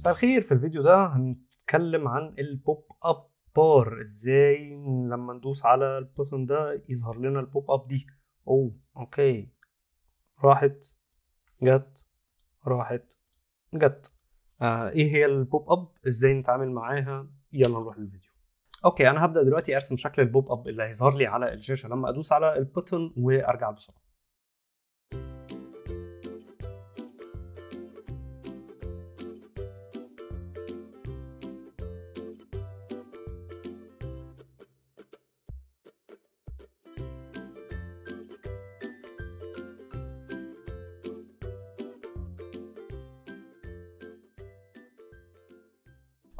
مساء الخير في الفيديو ده هنتكلم عن البوب اب بار ازاي لما ندوس على البوتن ده يظهر لنا البوب اب دي اوه اوكي راحت جت راحت جت آه ايه هي البوب اب ازاي نتعامل معاها يلا نروح للفيديو اوكي انا هبدا دلوقتي ارسم شكل البوب اب اللي هيظهر لي على الشاشه لما ادوس على البوتن وارجع بسرعه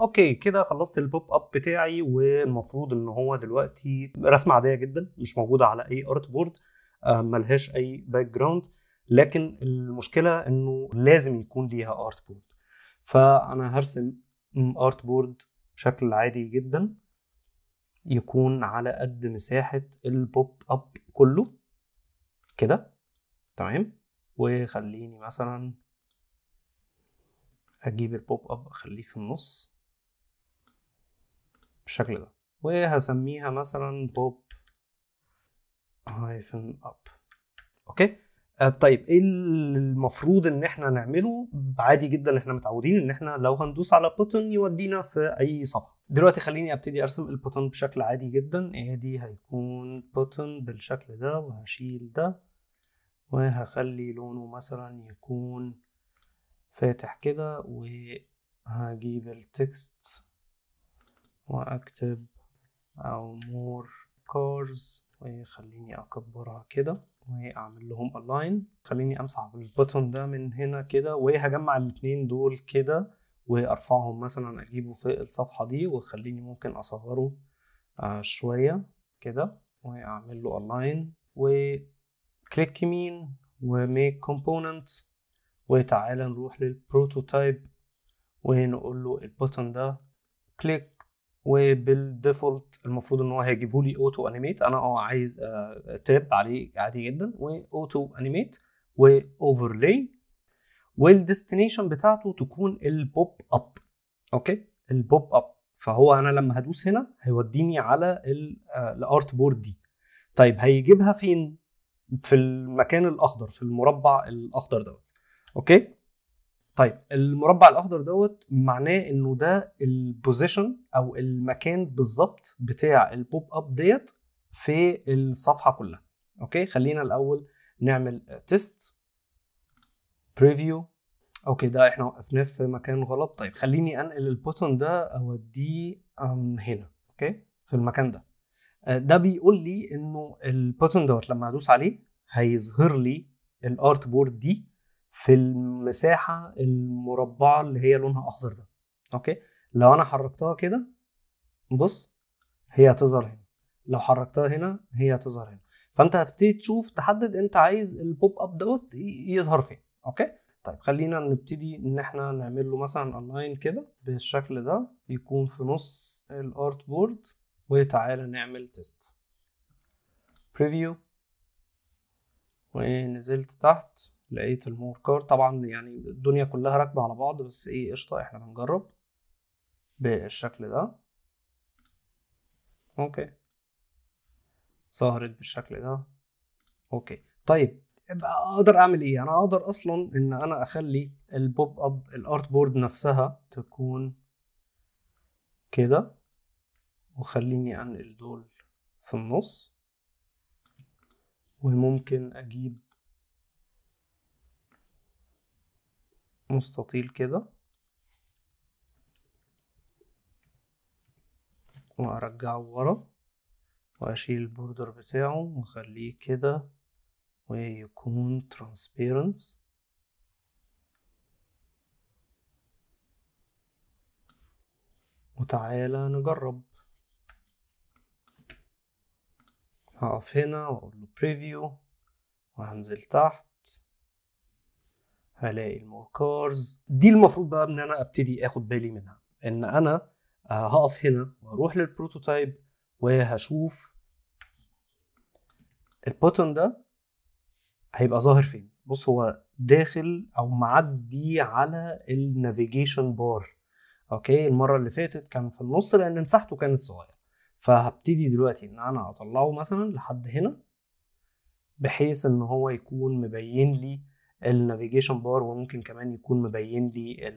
اوكي كده خلصت البوب اب بتاعي والمفروض ان هو دلوقتي رسمه عاديه جدا مش موجوده على اي ارت آه، بورد ملهاش اي باك جراوند لكن المشكله انه لازم يكون ليها ارت بورد فانا هرسم ارت بورد بشكل عادي جدا يكون على قد مساحه البوب اب كله كده تمام وخليني مثلا اجيب البوب اب اخليه في النص بالشكل ده وهسميها مثلا بوب هايفن اب اوكي آه طيب ايه المفروض ان احنا نعمله عادي جدا احنا متعودين ان احنا لو هندوس على بوتن يودينا في اي صفحه دلوقتي خليني ابتدي ارسم البوتن بشكل عادي جدا ايه دي هيكون بوتن بالشكل ده وهشيل ده وهخلي لونه مثلا يكون فاتح كده وهجيب التكست واكتب او مور كارز وخليني اكبرها كده واعمل لهم الاين خليني امسح البوتون ده من هنا كده وهجمع الاتنين دول كده وارفعهم مثلا اجيبه في الصفحه دي وخليني ممكن اصغره آه شويه كده واعمل له الاين وكليك يمين وميك كومبوننت وتعالى نروح للبروتوتايب ونقول له البوتون ده كليك وبالديفولت المفروض ان هو هيجيبه لي اوتو انيميت انا اه عايز آه، تاب عليه عادي جدا واوتو انيميت واوفرلاي والديستنيشن بتاعته تكون البوب اب اوكي البوب اب فهو انا لما هدوس هنا هيوديني على الارت آه، بورد دي طيب هيجيبها فين في المكان الاخضر في المربع الاخضر دوت اوكي طيب المربع الاخضر دوت معناه انه ده البوزيشن او المكان بالظبط بتاع البوب اب ديت في الصفحه كلها اوكي خلينا الاول نعمل تيست بريفيو اوكي ده احنا وقفناه في مكان غلط طيب خليني انقل البوتون ده اوديه هنا اوكي في المكان ده آه، ده بيقول لي انه البوتون دوت لما ادوس عليه هيظهر لي الارت بورد دي في المساحه المربعه اللي هي لونها اخضر ده اوكي لو انا حركتها كده بص هي هتظهر هنا لو حركتها هنا هي هتظهر هنا فانت هتبتدي تشوف تحدد انت عايز البوب اب دوت يظهر فين اوكي طيب خلينا نبتدي ان احنا نعمل له مثلا اونلاين كده بالشكل ده يكون في نص الارت بورد وتعالى نعمل تيست بريفيو ونزلت تحت لقيت المور كارد طبعا يعني الدنيا كلها راكبه على بعض بس ايه قشطه احنا بنجرب بالشكل ده اوكي ظهرت بالشكل ده اوكي طيب اقدر اعمل ايه انا اقدر اصلا ان انا اخلي البوب اب الارت بورد نفسها تكون كده وخليني انقل دول في النص وممكن اجيب مستطيل كده وارجعه ورا واشيل البوردر بتاعه واخليه كده ويكون ترانسبيرنت وتعالى نجرب هقف هنا واقول له بريفيو وهنزل تحت هلاقي المور كارز دي المفروض بقى ان انا ابتدي اخد بالي منها ان انا آه، هقف هنا واروح للبروتوتايب وهشوف البوتون ده هيبقى ظاهر فين بص هو داخل او معدي على النافيجيشن بار اوكي المره اللي فاتت كان في النص لان مساحته كانت صغيره فهبتدي دلوقتي ان انا اطلعه مثلا لحد هنا بحيث ان هو يكون مبين لي النافيجيشن بار وممكن كمان يكون مبين لي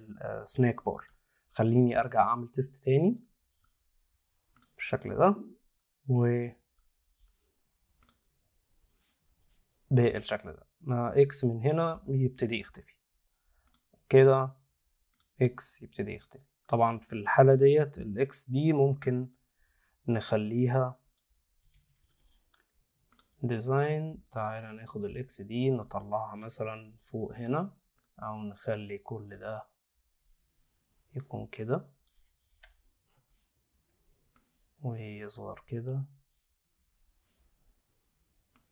السناك آه، بار خليني ارجع اعمل تيست تاني بالشكل ده و بالشكل ده اكس من هنا يبتدي يختفي كده اكس يبتدي يختفي طبعا في الحالة ديت الاكس دي ممكن نخليها ديزاين تعالى ناخد الاكس دي نطلعها مثلا فوق هنا او نخلي كل ده يكون كده ويظهر كده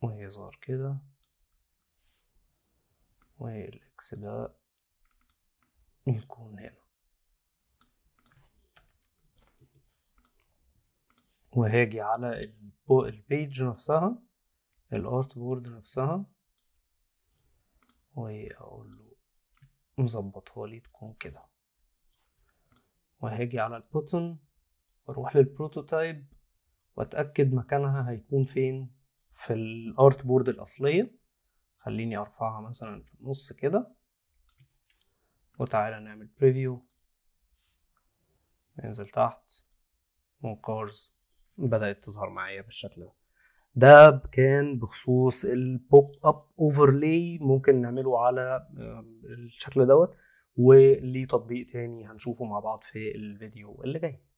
ويظهر كده والاكس ده يكون هنا وهاجي على البيج نفسها الارت بورد نفسها واقول له مظبطها لي تكون كده وهاجي على البوتن واروح للبروتوتايب واتاكد مكانها هيكون فين في الارت بورد الاصليه خليني ارفعها مثلا في النص كده وتعالى نعمل بريفيو ننزل تحت وكارز بدأت تظهر معايا بالشكل ده ده كان بخصوص البوب اب اوفرلاي ممكن نعمله على آه، الشكل دوت وليه تطبيق تاني هنشوفه مع بعض في الفيديو اللي جاي